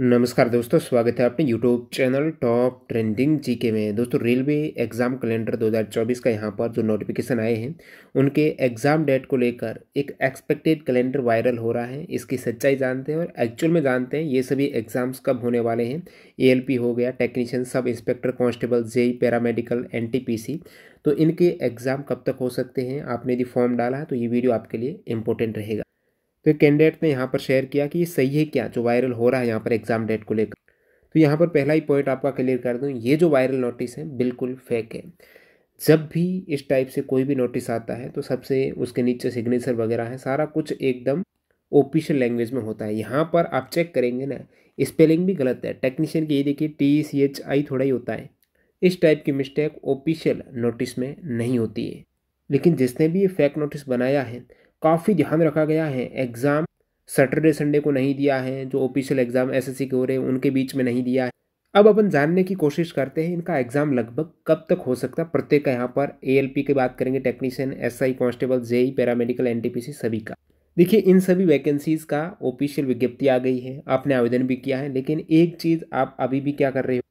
नमस्कार दोस्तों स्वागत है आपने YouTube channel top trending GK में दोस्तों रेलवे एग्ज़ाम कैलेंडर 2024 का यहाँ पर जो नोटिफिकेशन आए हैं उनके एग्ज़ाम डेट को लेकर एक एक्सपेक्टेड कैलेंडर वायरल हो रहा है इसकी सच्चाई जानते हैं और एक्चुअल में जानते हैं ये सभी एग्ज़ाम्स कब होने वाले हैं ए हो गया technician sub inspector constable JE paramedical एन तो इनके एग्ज़ाम कब तक हो सकते हैं आपने यदि फॉर्म डाला है तो ये वीडियो आपके लिए इंपॉर्टेंट रहेगा तो कैंडिडेट ने यहाँ पर शेयर किया कि ये सही है क्या जो वायरल हो रहा है यहाँ पर एग्ज़ाम डेट को लेकर तो यहाँ पर पहला ही पॉइंट आपका क्लियर कर दूँ ये जो वायरल नोटिस है बिल्कुल फेक है जब भी इस टाइप से कोई भी नोटिस आता है तो सबसे उसके नीचे सिग्नेचर वगैरह है सारा कुछ एकदम ऑफिशियल लैंग्वेज में होता है यहाँ पर आप चेक करेंगे ना स्पेलिंग भी गलत है टेक्नीशियन की ये देखिए टी सी एच आई थोड़ा ही होता है इस टाइप की मिस्टेक ऑफिशियल नोटिस में नहीं होती है लेकिन जिसने भी ये फेक नोटिस बनाया है काफ़ी ध्यान रखा गया है एग्ज़ाम सैटरडे संडे को नहीं दिया है जो ऑफिशियल एग्ज़ाम एसएससी के हो रहे हैं उनके बीच में नहीं दिया है अब अपन जानने की कोशिश करते हैं इनका एग्ज़ाम लगभग कब तक हो सकता है प्रत्येक का यहाँ पर ए पी की बात करेंगे टेक्नीशियन आई कॉन्स्टेबल जेई पैरामेडिकल सी सभी का देखिए इन सभी वैकेंसीज़ का ऑफिशियल विज्ञप्ति आ गई है आपने आवेदन भी किया है लेकिन एक चीज़ आप अभी भी क्या कर रहे हो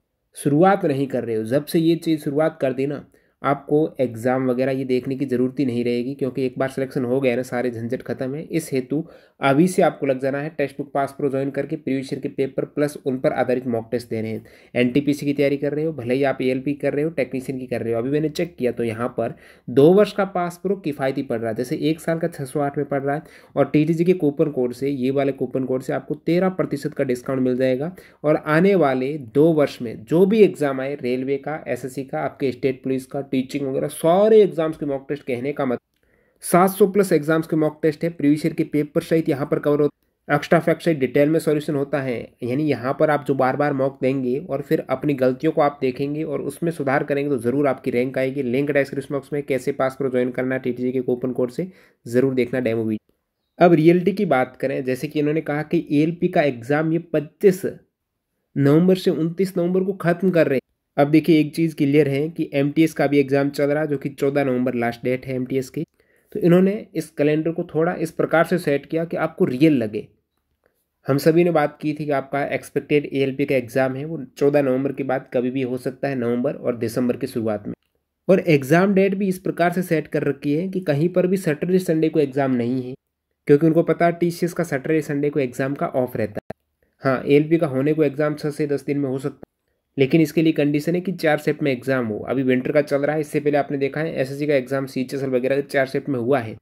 शुरुआत नहीं कर रहे हो जब से ये चीज़ शुरुआत कर दी ना आपको एग्ज़ाम वगैरह ये देखने की ज़रूरत ही नहीं रहेगी क्योंकि एक बार सिलेक्शन हो गया ना सारे झंझट खत्म है इस हेतु अभी से आपको लग जाना है text book pass pro join करके प्रीवियस ईयर के पेपर प्लस उन पर आधारित मॉक टेस्ट दे रहे हैं एनटीपीसी की तैयारी कर रहे हो भले ही आप ए कर रहे हो टेक्नीशियन की कर रहे हो अभी मैंने चेक किया तो यहाँ पर दो वर्ष का पास प्रो किफ़ायती पड़ रहा है जैसे एक साल का छः सौ आठ में पड़ रहा है और टी के कूपन कोड से ये वाले कूपन कोड से आपको तेरह प्रतिशत का डिस्काउंट मिल जाएगा और आने वाले दो वर्ष में जो भी एग्ज़ाम आए रेलवे का एस का आपके स्टेट पुलिस का टीचिंग वगैरह सारे एग्जाम्स के मॉक टेस्ट कहने का मत मतलब, सात सौ प्लस एग्जाम्स के मॉक टेस्ट है प्रीवियस ईयर के पेपर सहित यहाँ पर कवर होते एक्स्ट्रा फैक्ट सहित डिटेल में सॉल्यूशन होता है यानी यहाँ पर आप जो बार बार मॉक देंगे और फिर अपनी गलतियों को आप देखेंगे और उसमें सुधार करेंगे तो ज़रूर आपकी रैंक आएगी लिंक डिस्क्रिप्शन बॉक्स में कैसे पास करो ज्वाइन करना टी के कोपन कोड से ज़रूर देखना डेमो वीडियो अब रियलिटी की बात करें जैसे कि इन्होंने कहा कि पी का एग्ज़ाम ये पच्चीस नवंबर से उनतीस नवंबर को ख़त्म कर रहे हैं अब देखिए एक चीज़ क्लियर है कि एम का भी एग्ज़ाम चल रहा है जो कि चौदह नवंबर लास्ट डेट है एम की तो इन्होंने इस कैलेंडर को थोड़ा इस प्रकार से सेट किया कि आपको रियल लगे हम सभी ने बात की थी कि आपका एक्सपेक्टेड ए का एग्ज़ाम है वो चौदह नवंबर के बाद कभी भी हो सकता है नवंबर और दिसंबर की शुरुआत में और एग्ज़ाम डेट भी इस प्रकार से सेट कर रखी है कि कहीं पर भी सैटरडे संडे को एग्ज़ाम नहीं है क्योंकि उनको पता है टी का सैटरडे संडे को एग्ज़ाम का ऑफ रहता है हाँ ए का होने को एग्ज़ाम छः से दस दिन में हो सकता है लेकिन इसके लिए कंडीशन है कि चार सेट में एग्जाम हो अभी विंटर का चल रहा है इससे पहले आपने देखा है एसएससी का एग्जाम सी वगैरह का चार सेट में हुआ है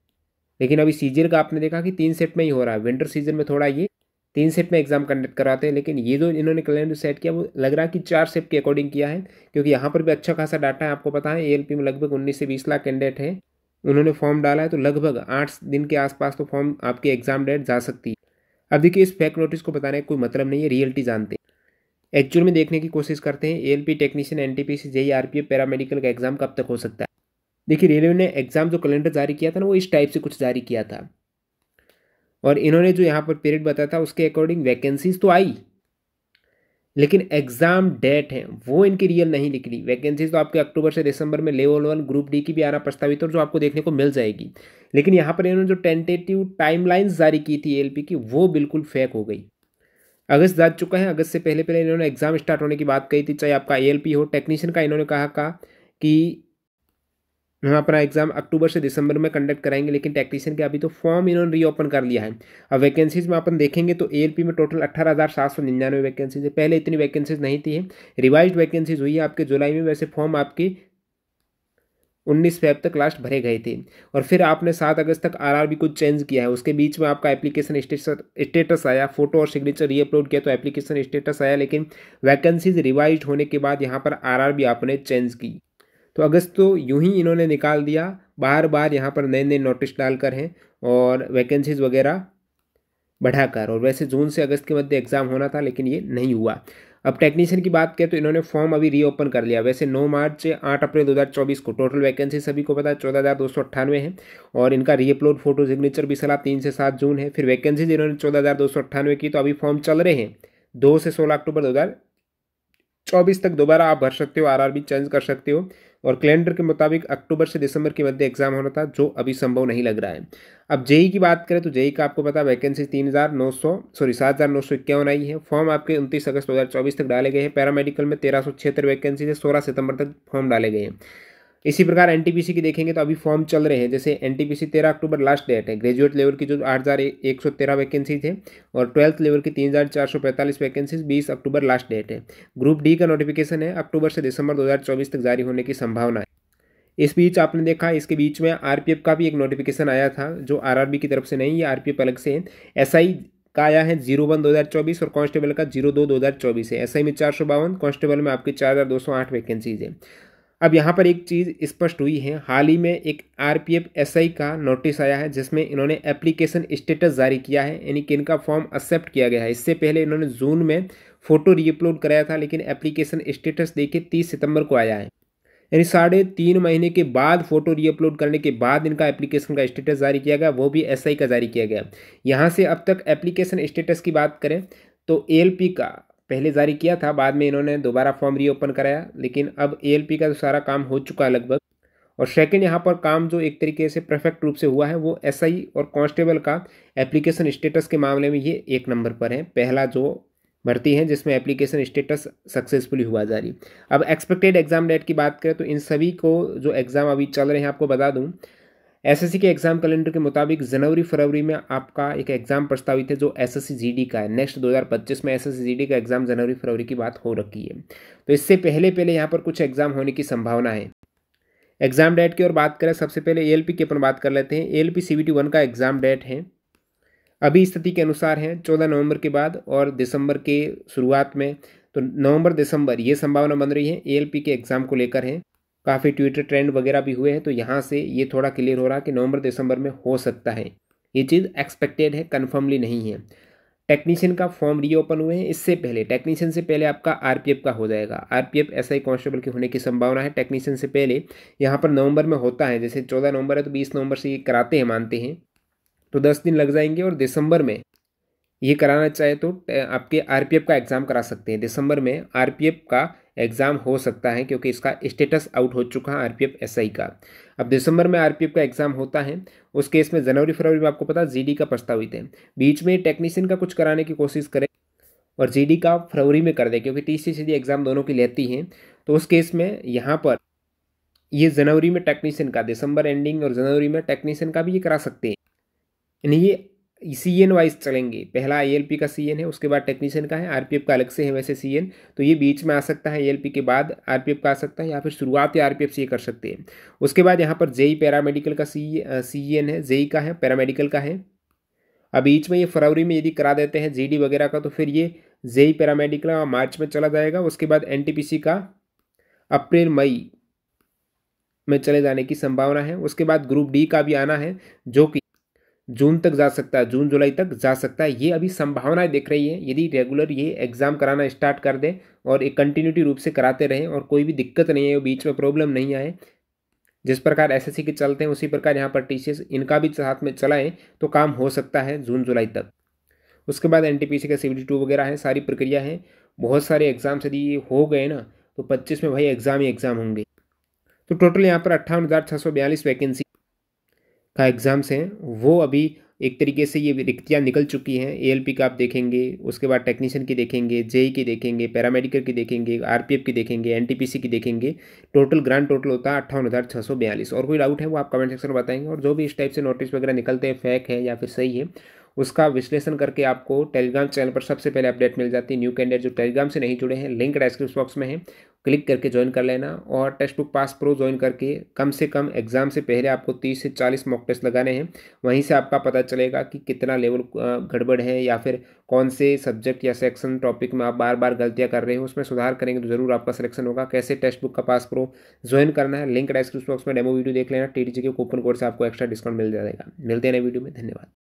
लेकिन अभी सीजन का आपने देखा कि तीन सेट में ही हो रहा है विंटर सीजन में थोड़ा ये तीन सेट में एग्जाम कंडक्ट कराते हैं लेकिन ये जो इन्होंने कैलेंडर सेट किया वो लग रहा है कि चार सेट के अकॉर्डिंग किया है क्योंकि यहाँ पर भी अच्छा खासा डाटा है आपको पता है ए में लगभग उन्नीस से बीस लाख कैंडिडेट हैं उन्होंने फॉर्म डाला है तो लगभग आठ दिन के आसपास तो फॉर्म आपकी एग्जाम डेट जा सकती है अब देखिए इस फैक्ट नोटिस को बताने का कोई मतलब नहीं है रियलिटी जानते एक्चुअल में देखने की कोशिश करते हैं पी technician NTPC JE RPF paramedical का एग्जाम कब तक हो सकता है देखिए रेलवे ने एग्जाम जो कैलेंडर जारी किया था ना वो इस टाइप से कुछ जारी किया था और इन्होंने जो यहाँ पर पीरियड बताया था उसके अकॉर्डिंग वैकेंसीज तो आई लेकिन एग्ज़ाम डेट है वो इनकी रियल नहीं निकली वैकेंसीज तो आपके अक्टूबर से दिसंबर में लेवल वन ग्रुप डी की भी आना प्रस्तावित और जो आपको देखने को मिल जाएगी लेकिन यहाँ पर इन्होंने जो टेंटेटिव टाइमलाइंस जारी की थी एलपी की वो बिल्कुल फेक हो गई अगस्त जा चुका है अगस्त से पहले पहले इन्होंने एग्ज़ाम स्टार्ट होने की बात कही थी चाहे आपका ए हो टेक्नीशियन का इन्होंने कहा का कि हम अपना एग्ज़ाम अक्टूबर से दिसंबर में कंडक्ट कराएंगे लेकिन टेक्नीशियन के अभी तो फॉर्म इन्होंने रीओपन कर लिया है अब वैकेंसीज़ में अपन देखेंगे तो एएलपी में टोटल अट्ठारह हज़ार सात सौ निन्यानवे वैकेंसीज है पहले इतनी वैकेंसीज नहीं थी रिवाइज वैकेंसीज हुई है आपके जुलाई में वैसे फॉर्म आपकी उन्नीस फेब तक लास्ट भरे गए थे और फिर आपने सात अगस्त तक आरआरबी को चेंज किया है उसके बीच में आपका एप्लीकेशन स्टेटस आया फोटो और सिग्नेचर री अपलोड किया तो एप्लीकेशन स्टेटस आया लेकिन वैकेंसीज रिवाइज होने के बाद यहाँ पर आरआरबी आपने चेंज की तो अगस्त तो यूं ही इन्होंने निकाल दिया बार बार यहाँ पर नए नए नोटिस डालकर हैं और वैकेंसीज वगैरह बढ़ाकर और वैसे जून से अगस्त के मध्य एग्ज़ाम होना था लेकिन ये नहीं हुआ अब टेक्नीशियन की बात करें तो इन्होंने फॉर्म अभी रीओपन कर लिया वैसे 9 मार्च आठ अप्रैल 2024 को टोटल वैकेंसी सभी को पता है चौदह हज़ार दो सौ अट्ठानवे है और इनका रीअपलोड फोटो सिग्नेचर भी सलाह तीन से सात जून है फिर वैकेंसी इन्होंने चौदह हज़ार दो सौ अट्ठानवे की तो अभी फॉर्म चल रहे हैं दो से सोलह अक्टूबर दो हज़ार चौबीस तक दोबारा आप भर सकते हो आरआरबी चेंज कर सकते हो और कैलेंडर के मुताबिक अक्टूबर से दिसंबर के मध्य एग्जाम होना था जो अभी संभव नहीं लग रहा है अब जेई की बात करें तो जेई का आपको पता वैकेंसी तीन हज़ार नौ सौ सॉरी सात हज़ार नौ सौ इक्यावन आई है फॉर्म आपके उनतीस अगस्त दो हज़ार चौबीस तक डाले गए हैं पैरामेडिकल में तेरह सौ छिहत्तर वैकेंसी से सोलह सितंबर तक फॉर्म डाले गए हैं इसी प्रकार एन की देखेंगे तो अभी फॉर्म चल रहे हैं जैसे एन तेरह अक्टूबर लास्ट डेट है ग्रेजुएट लेवल की जो आठ हज़ार एक सौ तेरह वैकेंसीज है और ट्वेल्थ लेवल की तीन हज़ार चार सौ पैंतालीस वैकेंसीज बीस अक्टूबर लास्ट डेट है ग्रुप डी का नोटिफिकेशन है अक्टूबर से दिसंबर दो हज़ार चौबीस तक जारी होने की संभावना है इस बीच आपने देखा इसके बीच में आरपीएफ का भी एक नोटिफिकेशन आया था जो आरआरबी की तरफ से नहीं ये आरपीएफ अलग से है एसआई का आया है जीरो वन दो हज़ार चौबीस और कांस्टेबल का जीरो दो दो हज़ार चौबीस है एसआई में चार सौ बावन कांस्टेबल में आपकी चार हज़ार दो सौ आठ वैकेंसीज है अब यहाँ पर एक चीज़ स्पष्ट हुई है हाल ही में एक आरपीएफ एसआई का नोटिस आया है जिसमें इन्होंने एप्लीकेशन स्टेटस जारी किया है यानी कि इनका फॉर्म एक्सेप्ट किया गया है इससे पहले इन्होंने जून में फ़ोटो रीअपलोड कराया था लेकिन एप्लीकेशन स्टेटस देखे तीस सितंबर को आया है यानी साढ़े तीन महीने के बाद फ़ोटो रीअपलोड करने के बाद इनका एप्लीकेशन का स्टेटस जारी किया गया वो भी एसआई का जारी किया गया यहाँ से अब तक एप्लीकेशन स्टेटस की बात करें तो एलपी का पहले जारी किया था बाद में इन्होंने दोबारा फॉर्म रीओपन कराया लेकिन अब ए का तो सारा काम हो चुका है लगभग और सेकंड यहाँ पर काम जो एक तरीके से परफेक्ट रूप से हुआ है वो एसआई और कांस्टेबल का एप्लीकेशन स्टेटस के मामले में ये एक नंबर पर है पहला जो भर्ती है जिसमें एप्लीकेशन स्टेटस सक्सेसफुली हुआ जारी अब एक्सपेक्टेड एग्ज़ाम डेट की बात करें तो इन सभी को जो एग्ज़ाम अभी चल रहे हैं आपको बता दूँ एसएससी के एग्जाम कैलेंडर के मुताबिक जनवरी फरवरी में आपका एक एग्जाम प्रस्तावित है जो एसएससी जीडी का है नेक्स्ट 2025 में एसएससी जीडी का एग्जाम जनवरी फरवरी की बात हो रखी है तो इससे पहले पहले यहाँ पर कुछ एग्जाम होने की संभावना है एग्जाम डेट की और बात करें सबसे पहले एल की अपन बात कर लेते हैं ए एल पी वन का एग्जाम डेट है अभी स्थिति के अनुसार है चौदह नवंबर के बाद और दिसंबर के शुरुआत में तो नवंबर दिसंबर ये संभावना बन रही है एएलपी के एग्ज़ाम को लेकर है काफ़ी ट्विटर ट्रेंड वगैरह भी हुए हैं तो यहाँ से ये थोड़ा क्लियर हो रहा है कि नवंबर दिसंबर में हो सकता है ये चीज़ एक्सपेक्टेड है कन्फर्मली नहीं है टेक्नीशियन का फॉर्म रीओपन हुए हैं इससे पहले टेक्नीशियन से पहले आपका आरपीएफ का हो जाएगा आरपीएफ एसआई कांस्टेबल के होने की संभावना है टेक्नीशियन से पहले यहाँ पर नवंबर में होता है जैसे चौदह नवंबर है तो बीस नवंबर से ये कराते हैं मानते हैं तो दस दिन लग जाएंगे और दिसंबर में ये कराना चाहे तो आपके आरपीएफ का एग्ज़ाम करा सकते हैं दिसंबर में आरपीएफ का एग्ज़ाम हो सकता है क्योंकि इसका स्टेटस आउट हो चुका है आरपीएफ एसआई का अब दिसंबर में आरपीएफ का एग्ज़ाम होता है उस केस में जनवरी फरवरी में आपको पता जीडी का प्रस्तावित है बीच में टेक्नीशियन का कुछ कराने की कोशिश करें और जी का फरवरी में कर दें क्योंकि टी सी एग्ज़ाम दोनों की लेती हैं तो उस केस में यहाँ पर ये जनवरी में टेक्नीशियन का दिसंबर एंडिंग और जनवरी में टेक्नीशियन का भी ये करा सकते हैं यानी ये सी एन वाइज चलेंगे पहला आई का सी एन है उसके बाद टेक्नीशियन का है एफ का अलग से है वैसे सी एन तो ये बीच में आ सकता है आई के बाद एफ का आ सकता है या फिर शुरुआत पी एफ से ये कर सकते हैं उसके बाद यहाँ पर जेई पैरामेडिकल e का सी सी एन है जेई e का है पैरामेडिकल का है अब बीच में ये फरवरी में यदि करा देते हैं जी वगैरह का तो फिर ये जेई पैरामेडिकल e मार्च में चला जाएगा उसके बाद एन का अप्रैल मई में चले जाने की संभावना है उसके बाद ग्रुप डी का भी आना है जो कि जून तक जा सकता है जून जुलाई तक जा सकता है ये अभी संभावनाएं दिख रही है यदि रेगुलर ये एग्ज़ाम कराना स्टार्ट कर दें और एक कंटिन्यूटी रूप से कराते रहें और कोई भी दिक्कत नहीं है बीच में प्रॉब्लम नहीं आए जिस प्रकार एस के चलते हैं उसी प्रकार यहाँ पर टी इनका भी साथ में चलाएँ तो काम हो सकता है जून जुलाई तक उसके बाद एन टी का सी टू वगैरह है सारी प्रक्रिया है बहुत सारे एग्ज़ाम्स यदि हो गए ना तो पच्चीस में भाई एग्ज़ाम ही एग्ज़ाम होंगे तो टोटल यहाँ पर अट्ठावन हज़ार छः सौ बयालीस वैकेंसी का एग्ज़ाम्स हैं वो अभी एक तरीके से ये रिक्तियाँ निकल चुकी हैं ए का आप देखेंगे उसके बाद टेक्नीशियन की देखेंगे जेई e की देखेंगे पैरामेडिकल की देखेंगे आरपीएफ की देखेंगे एनटीपीसी की देखेंगे टोटल ग्रांड टोटल होता है अट्ठावन हज़ार छः सौ बयालीस और कोई डाउट है वो आप कमेंट सेक्शन में बताएंगे और जो भी इस टाइप से नोटिस वगैरह निकलते हैं फेक है या फिर सही है उसका विश्लेषण करके आपको टेलीग्राम चैनल पर सबसे पहले अपडेट मिल जाती है न्यू कैंडिडेट जो टेलीग्राम से नहीं जुड़े हैं लिंक डिस्क्रिप्शन बॉक्स में है क्लिक करके ज्वाइन कर लेना और text book pass pro join करके कम से कम एग्जाम से पहले आपको तीस से चालीस मॉक टेस्ट लगाने हैं वहीं से आपका पता चलेगा कि कितना लेवल गड़बड़ है या फिर कौन से सब्जेक्ट या सेक्शन टॉपिक में आप बार बार गलतियां कर रहे हो उसमें सुधार करेंगे तो जरूर आपका सिलेक्शन होगा कैसे टेक्स्ट बुक का पास प्रो ज्वाइन करना है लिंक डिस्क्रिप्शन बॉक्स में डेमो वीडियो देख लेना टी के कूपन कोड से आपको एक्स्ट्रा डिस्काउंट मिल जाएगा मिलते हैं वीडियो में धन्यवाद